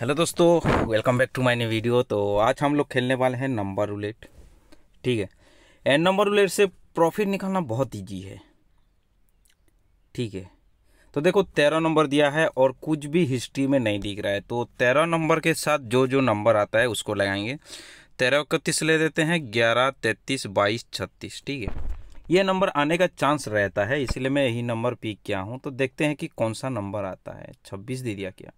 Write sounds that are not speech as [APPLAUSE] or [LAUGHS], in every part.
hello दोस्तों welcome back to my new video तो आज हम लोग खेलने वाले हैं नंबर रुलेट ठीक है एंड नंबर रुलेट से प्रॉफिट निकालना बहुत ईजी है ठीक है तो देखो तेरह नंबर दिया है और कुछ भी हिस्ट्री में नहीं दिख रहा है तो तेरह नंबर के साथ जो जो नंबर आता है उसको लगाएंगे तेरह इकतीस ले देते हैं ग्यारह तैंतीस बाईस छत्तीस ठीक है ये नंबर आने का चांस रहता है इसलिए मैं यही नंबर पिक किया हूँ तो देखते हैं कि कौन सा नंबर आता है छब्बीस दे दिया क्या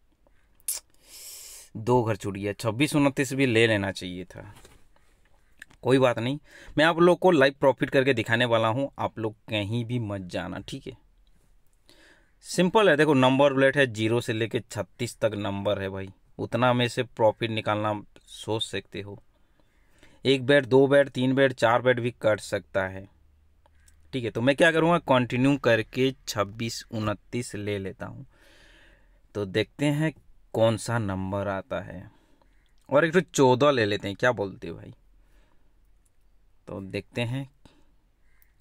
दो घर छूट गया छब्बीस उनतीस भी ले लेना चाहिए था कोई बात नहीं मैं आप लोग को लाइव प्रॉफिट करके दिखाने वाला हूँ आप लोग कहीं भी मत जाना ठीक है सिंपल है देखो नंबर प्लेट है जीरो से लेके छत्तीस तक नंबर है भाई उतना में से प्रॉफिट निकालना सोच सकते हो एक बेड दो बेड तीन बेड चार बेड भी कट सकता है ठीक है तो मैं क्या करूँगा कंटिन्यू करके छब्बीस उनतीस ले लेता हूँ तो देखते हैं कौन सा नंबर आता है और एक तो चौदह ले लेते हैं क्या बोलते हो भाई तो देखते हैं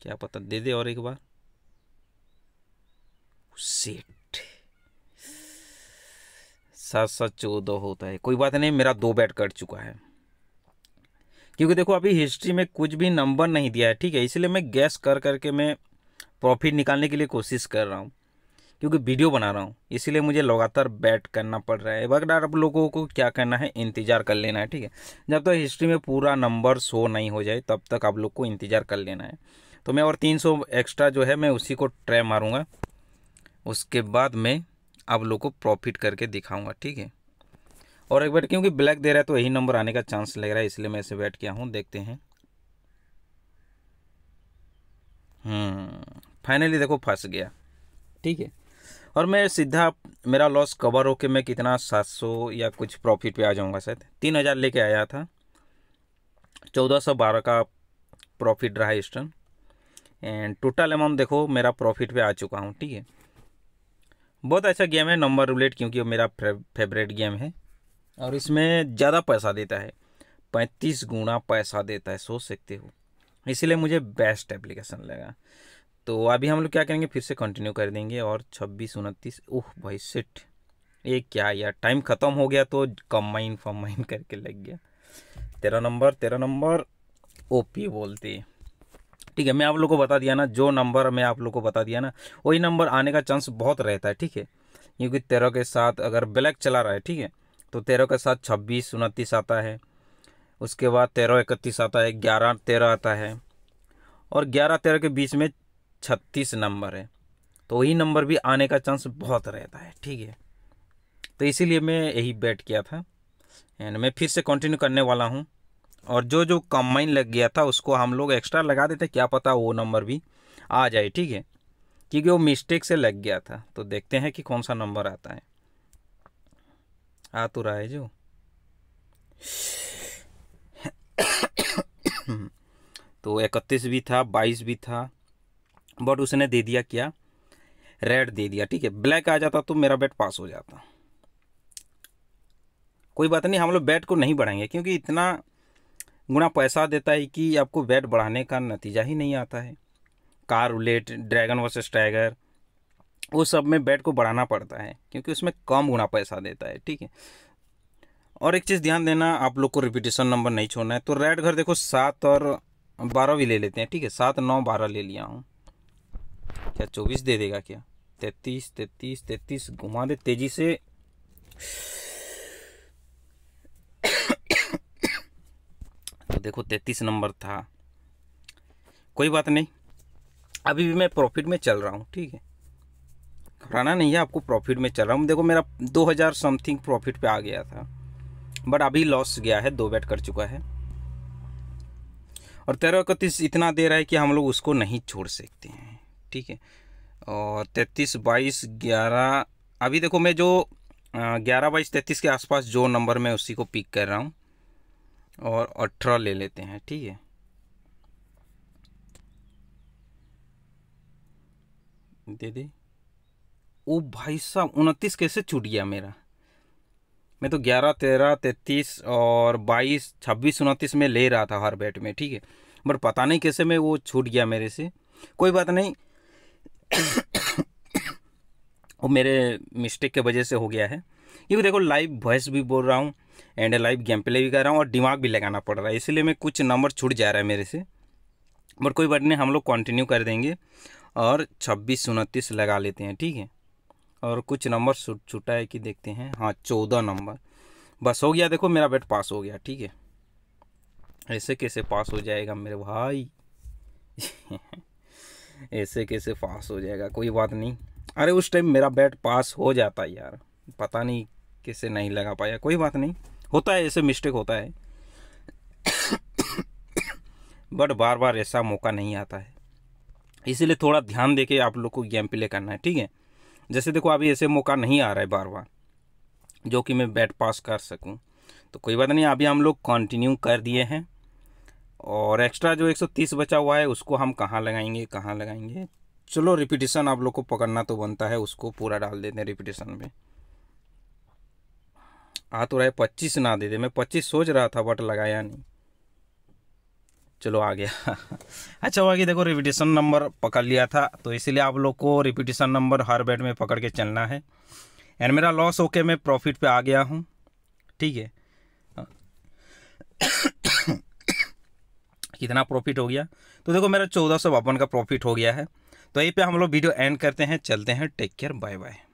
क्या पता दे दे और एक बार सेठ सात सात चौदह होता है कोई बात नहीं मेरा दो बैट कट चुका है क्योंकि देखो अभी हिस्ट्री में कुछ भी नंबर नहीं दिया है ठीक है इसलिए मैं गैस कर करके मैं प्रॉफिट निकालने के लिए कोशिश कर रहा हूँ क्योंकि वीडियो बना रहा हूँ इसीलिए मुझे लगातार बैट करना पड़ रहा है बार आप लोगों को क्या करना है इंतज़ार कर लेना है ठीक है जब तक तो हिस्ट्री में पूरा नंबर शो नहीं हो जाए तब तक आप लोग को इंतज़ार कर लेना है तो मैं और तीन सौ एक्स्ट्रा जो है मैं उसी को ट्रे मारूँगा उसके बाद मैं आप लोग को प्रॉफिट करके दिखाऊँगा ठीक है और एक बार क्योंकि ब्लैक दे रहा है तो यही नंबर आने का चांस लग रहा है इसलिए मैं इसे बैट किया हूँ देखते हैं फाइनली हम्म, देखो फंस गया ठीक है और मैं सीधा मेरा लॉस कवर होके मैं कितना 700 या कुछ प्रॉफिट पे आ जाऊंगा शायद तीन हज़ार लेके आया था चौदह सौ बारह का प्रॉफिट रहा इस टर्न एंड टोटल अमाउंट देखो मेरा प्रॉफिट पे आ चुका हूँ ठीक है बहुत अच्छा गेम है नंबर रुलेट क्योंकि वो मेरा फेवरेट गेम है और इसमें ज़्यादा पैसा देता है पैंतीस गुना पैसा देता है सोच सकते हो इसलिए मुझे बेस्ट एप्लीकेशन लगा तो अभी हम लोग क्या करेंगे फिर से कंटिन्यू कर देंगे और छब्बीस उनतीस ओह भाई सेट ये क्या यार टाइम ख़त्म हो गया तो कम्बाइन फम्बाइन [LAUGHS] करके लग गया तेरह नंबर तेरह नंबर ओपी बोलते ठीक है मैं आप लोग को बता दिया ना जो नंबर मैं आप लोग को बता दिया ना वही नंबर आने का चांस बहुत रहता है ठीक है क्योंकि तेरह के साथ अगर ब्लैक चला रहा है ठीक है तो तेरह के साथ छब्बीस उनतीस आता है उसके बाद तेरह इकतीस आता है ग्यारह तेरह आता है और ग्यारह तेरह के बीच में छत्तीस नंबर है तो वही नंबर भी आने का चांस बहुत रहता है ठीक है तो इसीलिए मैं यही बैट किया था एंड मैं फिर से कंटिन्यू करने वाला हूँ और जो जो कम्बाइन लग गया था उसको हम लोग एक्स्ट्रा लगा देते क्या पता वो नंबर भी आ जाए ठीक है क्योंकि वो मिस्टेक से लग गया था तो देखते हैं कि कौन सा नंबर आता है आ तो रहा है जो [COUGHS] तो इकतीस भी था बाईस भी था बट उसने दे दिया क्या रेड दे दिया ठीक है ब्लैक आ जाता तो मेरा बेट पास हो जाता कोई बात नहीं हम लोग बैट को नहीं बढ़ाएंगे क्योंकि इतना गुना पैसा देता है कि आपको बैट बढ़ाने का नतीजा ही नहीं आता है कार उलेट ड्रैगन वर्सेस टाइगर वो सब में बैट को बढ़ाना पड़ता है क्योंकि उसमें कम गुना पैसा देता है ठीक है और एक चीज़ ध्यान देना आप लोग को रिपीटेशन नंबर नहीं छोड़ना है तो रेड घर देखो सात और बारह भी ले लेते हैं ठीक है सात नौ बारह ले लिया हूँ क्या चौबीस दे देगा क्या तैतीस तैतीस तैतीस घुमा दे तेजी से [COUGHS] तो देखो तैतीस नंबर था कोई बात नहीं अभी भी मैं प्रॉफिट में चल रहा हूँ ठीक है घबराना नहीं है आपको प्रॉफिट में चल रहा हूँ देखो मेरा 2000 समथिंग प्रॉफिट पे आ गया था बट अभी लॉस गया है दो बैट कर चुका है और तेरह इकतीस इतना दे रहा है कि हम लोग उसको नहीं छोड़ सकते हैं ठीक है और तैतीस बाईस ग्यारह अभी देखो मैं जो ग्यारह बाईस तैतीस के आसपास जो नंबर मैं उसी को पिक कर रहा हूँ और अठारह ले लेते हैं ठीक है दे दे ओ भाई साहब उनतीस कैसे छूट गया मेरा मैं तो ग्यारह तेरह तैतीस और बाईस छब्बीस उनतीस में ले रहा था हर बैट में ठीक है बट पता नहीं कैसे मैं वो छूट गया मेरे से कोई बात नहीं वो मेरे मिस्टेक के वजह से हो गया है क्योंकि देखो लाइव वॉइस भी बोल रहा हूँ एंड लाइव गेम प्ले भी कर रहा हूँ और दिमाग भी लगाना पड़ रहा है इसलिए मैं कुछ नंबर छूट जा रहा है मेरे से बट कोई बात नहीं हम लोग कंटिन्यू कर देंगे और छब्बीस उनतीस लगा लेते हैं ठीक है और कुछ नंबर छूट छूटा है कि देखते हैं हाँ चौदह नंबर बस हो गया देखो मेरा बेट पास हो गया ठीक है ऐसे कैसे पास हो जाएगा मेरे भाई [LAUGHS] ऐसे कैसे पास हो जाएगा कोई बात नहीं अरे उस टाइम मेरा बैट पास हो जाता है यार पता नहीं कैसे नहीं लगा पाया कोई बात नहीं होता है ऐसे मिस्टेक होता है बट बार बार ऐसा मौका नहीं आता है इसीलिए थोड़ा ध्यान दे के आप लोग को गेम प्ले करना है ठीक है जैसे देखो अभी ऐसे मौका नहीं आ रहा है बार बार जो कि मैं बैट पास कर सकूं तो कोई बात नहीं अभी हम लोग कंटिन्यू कर दिए हैं और एक्स्ट्रा जो 130 बचा हुआ है उसको हम कहाँ लगाएंगे कहाँ लगाएंगे चलो रिपीटेशन आप लोग को पकड़ना तो बनता है उसको पूरा डाल देते हैं रिपीटेशन में आ तो रहा है पच्चीस ना दे दे मैं पच्चीस सोच रहा था बट लगाया नहीं चलो आ गया [LAUGHS] अच्छा हुआ कि देखो रिपीटेशन नंबर पकड़ लिया था तो इसीलिए आप लोग को रिपीटेशन नंबर हर बैट में पकड़ के चलना है एंड मेरा लॉस होके मैं प्रॉफिट पे आ गया हूँ ठीक है कितना प्रॉफिट हो गया तो देखो मेरा चौदह सौ बावन का प्रॉफिट हो गया है तो यहीं पे हम लोग वीडियो एंड करते हैं चलते हैं टेक केयर बाय बाय